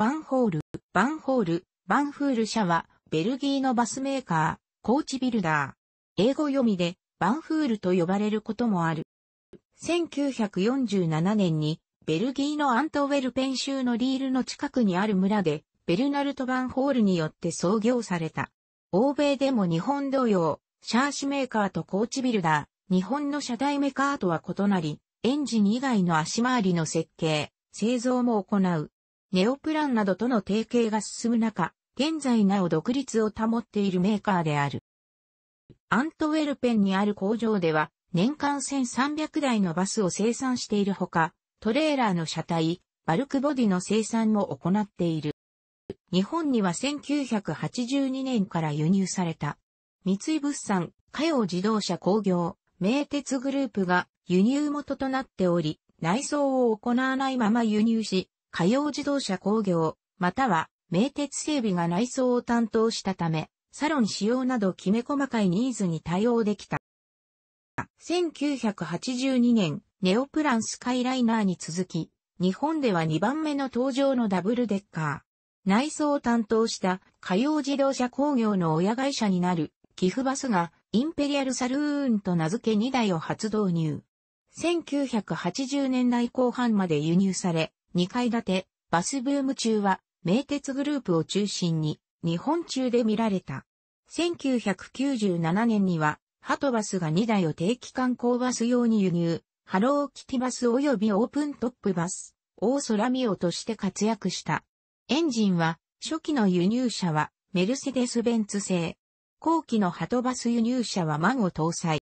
バンホール、バンホール、バンフール社は、ベルギーのバスメーカー、コーチビルダー。英語読みで、バンフールと呼ばれることもある。1947年に、ベルギーのアントウェルペン州のリールの近くにある村で、ベルナルト・バンホールによって創業された。欧米でも日本同様、シャーシメーカーとコーチビルダー、日本の車体メーカーとは異なり、エンジン以外の足回りの設計、製造も行う。ネオプランなどとの提携が進む中、現在なお独立を保っているメーカーである。アントウェルペンにある工場では、年間1300台のバスを生産しているほか、トレーラーの車体、バルクボディの生産も行っている。日本には1982年から輸入された。三井物産、火曜自動車工業、名鉄グループが輸入元となっており、内装を行わないまま輸入し、火曜自動車工業、または名鉄整備が内装を担当したため、サロン使用などきめ細かいニーズに対応できた。1982年、ネオプランスカイライナーに続き、日本では2番目の登場のダブルデッカー。内装を担当した火曜自動車工業の親会社になる寄付バスがインペリアルサルーンと名付け2台を初導入。1980年代後半まで輸入され、2階建て、バスブーム中は、名鉄グループを中心に、日本中で見られた。1997年には、ハトバスが2台を定期観光バス用に輸入、ハローキティバス及びオープントップバス、大空ミオとして活躍した。エンジンは、初期の輸入車は、メルセデス・ベンツ製。後期のハトバス輸入車はマンを搭載。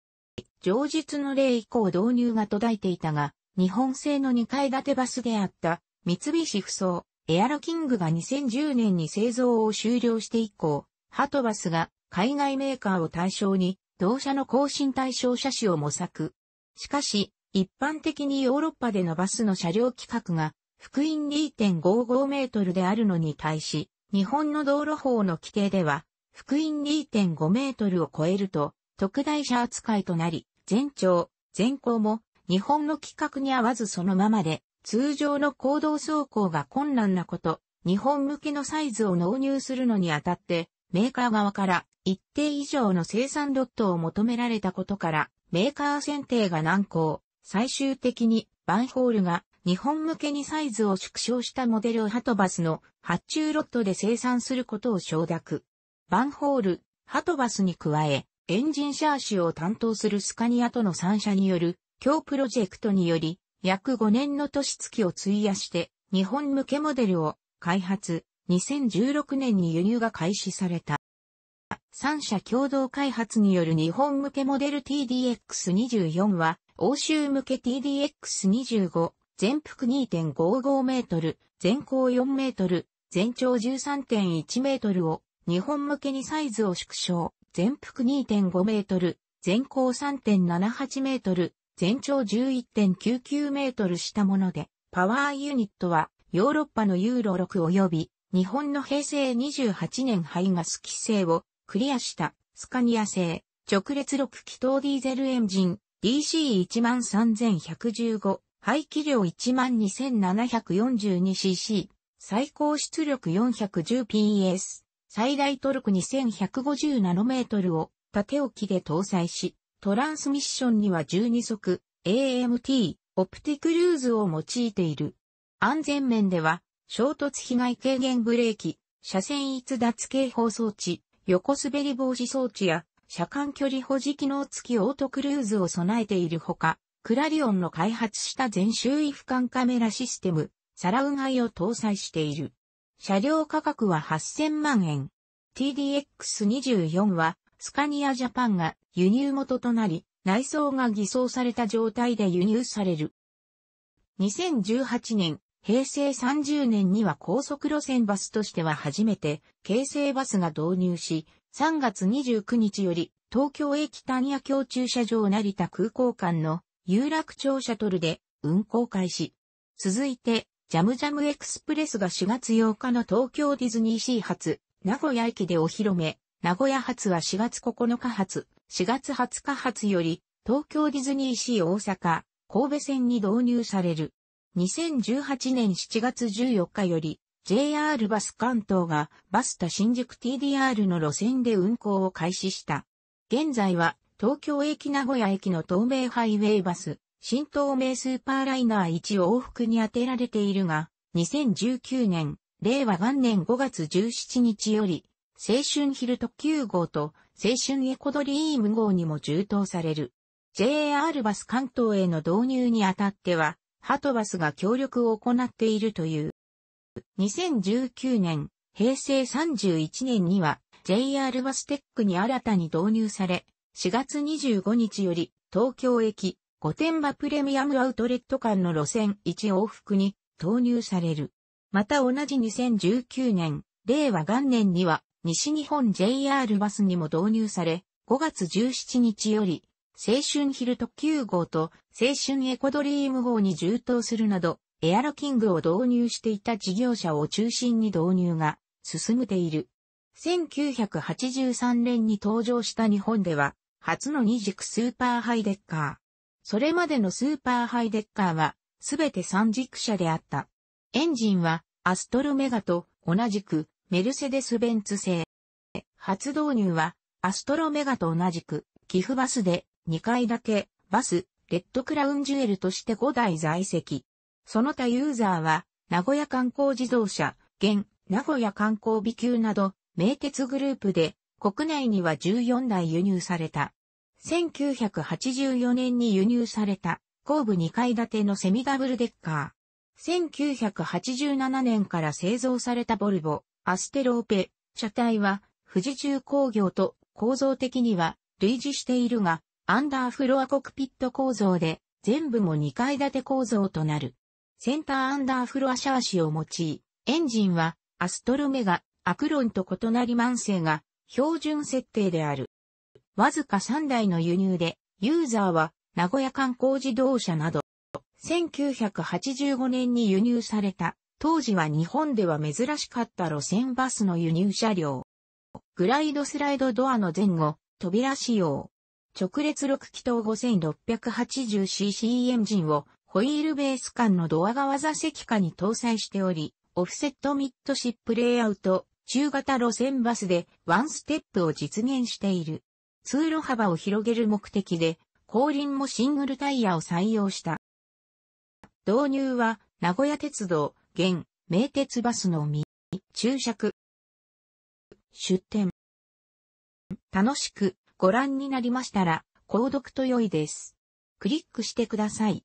上述の例以降導入が途絶えていたが、日本製の2階建てバスであった三菱不そエアロキングが2010年に製造を終了して以降、ハトバスが海外メーカーを対象に同社の更新対象車種を模索。しかし、一般的にヨーロッパでのバスの車両規格が福音2.55メートルであるのに対し、日本の道路法の規定では、福音2.5メートルを超えると、特大車扱いとなり、全長、全高も日本の規格に合わずそのままで、通常の行動走行が困難なこと、日本向けのサイズを納入するのにあたって、メーカー側から一定以上の生産ロットを求められたことから、メーカー選定が難航、最終的にバンホールが日本向けにサイズを縮小したモデルをハトバスの発注ロットで生産することを承諾。バンホール、ハトバスに加え、エンジンシャーシュを担当するスカニアとの3社による今日プロジェクトにより、約5年の年月を費やして、日本向けモデルを開発、2016年に輸入が開始された。3社共同開発による日本向けモデル TDX24 は、欧州向け TDX25、全幅2.55メートル、全高4メートル、全長13.1メートルを、日本向けにサイズを縮小、全幅2.5メートル、全高3.78メートル、全長11.99メートルしたもので、パワーユニットはヨーロッパのユーロ6及び日本の平成28年排ガス規制をクリアしたスカニア製直列6気筒ディーゼルエンジン DC13115 排気量 12742cc 最高出力 410PS 最大トルク2 1 5 0トルを縦置きで搭載しトランスミッションには12速 AMT オプティクルーズを用いている。安全面では衝突被害軽減ブレーキ、車線逸脱警報装置、横滑り防止装置や車間距離保持機能付きオートクルーズを備えているほか、クラリオンの開発した全周囲俯瞰カメラシステム、サラウガイを搭載している。車両価格は8000万円。TDX24 はスカニアジャパンが輸入元となり、内装が偽装された状態で輸入される。2018年、平成30年には高速路線バスとしては初めて、京成バスが導入し、3月29日より、東京駅谷屋京駐車場成田空港間の有楽町シャトルで運行開始。続いて、ジャムジャムエクスプレスが4月8日の東京ディズニーシー発、名古屋駅でお披露目。名古屋発は4月9日発、4月20日発より、東京ディズニーシー大阪、神戸線に導入される。2018年7月14日より、JR バス関東がバスタ新宿 TDR の路線で運行を開始した。現在は東京駅名古屋駅の東名ハイウェイバス、新東名スーパーライナー1往復に当てられているが、2019年、令和元年5月17日より、青春ヒルト9号と青春エコドリーム号にも充当される。JR バス関東への導入にあたっては、ハトバスが協力を行っているという。2019年、平成31年には JR バステックに新たに導入され、4月25日より東京駅御殿場プレミアムアウトレット間の路線1往復に投入される。また同じ2019年、令和元年には西日本 JR バスにも導入され、5月17日より、青春ヒル特急号と青春エコドリーム号に充当するなど、エアロキングを導入していた事業者を中心に導入が進めている。1983年に登場した日本では、初の二軸スーパーハイデッカー。それまでのスーパーハイデッカーは、すべて三軸車であった。エンジンは、アストルメガと同じく、メルセデス・ベンツ製。初導入は、アストロメガと同じく、寄付バスで2階建て、バス、レッドクラウンジュエルとして5台在籍。その他ユーザーは、名古屋観光自動車、現、名古屋観光美級など、名鉄グループで、国内には14台輸入された。1984年に輸入された、後部2階建てのセミダブルデッカー。1987年から製造されたボルボ、アステローペ、車体は富士重工業と構造的には類似しているが、アンダーフロアコクピット構造で全部も2階建て構造となる。センターアンダーフロアシャーシを用い、エンジンはアストロメガ、アクロンと異なり慢性が標準設定である。わずか3台の輸入で、ユーザーは名古屋観光自動車など、1985年に輸入された当時は日本では珍しかった路線バスの輸入車両。グライドスライドドアの前後、扉仕様。直列6気筒 5680cc エンジンをホイールベース間のドア側座席下に搭載しており、オフセットミッドシップレイアウト、中型路線バスでワンステップを実現している。通路幅を広げる目的で、後輪もシングルタイヤを採用した。導入は、名古屋鉄道、現、名鉄バスのみ、注釈。出店。楽しくご覧になりましたら、購読と良いです。クリックしてください。